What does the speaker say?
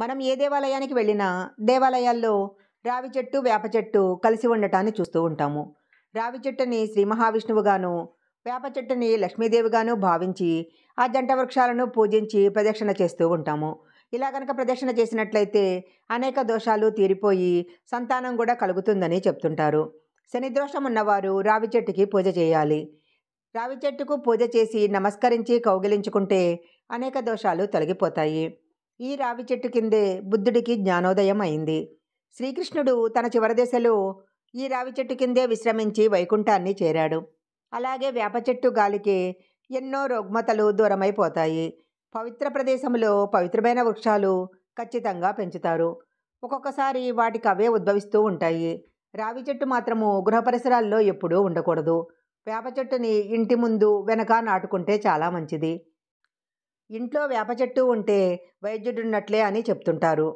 మనం ఏ దేవాలయానికి వెళ్ళినా దేవాలయాల్లో రావి చెట్టు వేప చెట్టు కలిసి ఉండటాన్ని చూస్తూ ఉంటాము రావి చెట్టుని శ్రీ మహావిష్ణువుగాను వేప చెట్టుని లక్ష్మీదేవిగాను భావించి ఆ జంట వృక్షాలను పూజించి ప్రదక్షిణ చేస్తూ ఉంటాము ఇలా కనుక ప్రదక్షిణ చేసినట్లయితే అనేక దోషాలు తీరిపోయి సంతానం కూడా కలుగుతుందని చెప్తుంటారు దోషం ఉన్నవారు రావి చెట్టుకి పూజ చేయాలి రావి చెట్టుకు పూజ చేసి నమస్కరించి కౌగిలించుకుంటే అనేక దోషాలు తొలగిపోతాయి ఈ రావి చెట్టు కిందే బుద్ధుడికి జ్ఞానోదయం అయింది శ్రీకృష్ణుడు తన చివరి దశలో ఈ రావి చెట్టు కిందే విశ్రమించి వైకుంఠాన్ని చేరాడు అలాగే వేప చెట్టు గాలికి ఎన్నో రుగ్మతలు దూరమైపోతాయి పవిత్ర ప్రదేశంలో పవిత్రమైన వృక్షాలు ఖచ్చితంగా పెంచుతారు ఒక్కొక్కసారి వాటికి అవే ఉద్భవిస్తూ ఉంటాయి రావి చెట్టు మాత్రము గృహ పరిసరాల్లో ఎప్పుడూ ఉండకూడదు వేప చెట్టుని ఇంటి ముందు వెనక నాటుకుంటే చాలా మంచిది ఇంట్లో వేప చెట్టు ఉంటే వైద్యుడున్నట్లే అని చెప్తుంటారు